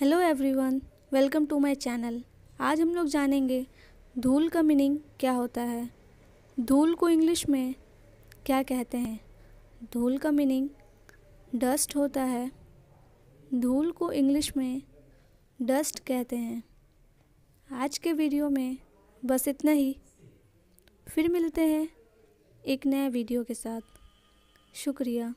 hello everyone welcome to my channel आज हम लोग जानेंगे धूल का मीनिंग क्या होता है धूल को इंग्लिश में क्या कहते हैं धूल का मीनिंग डस्ट होता है धूल को इंग्लिश में डस्ट कहते हैं आज के वीडियो में बस इतना ही फिर मिलते हैं एक नए वीडियो के साथ शुक्रिया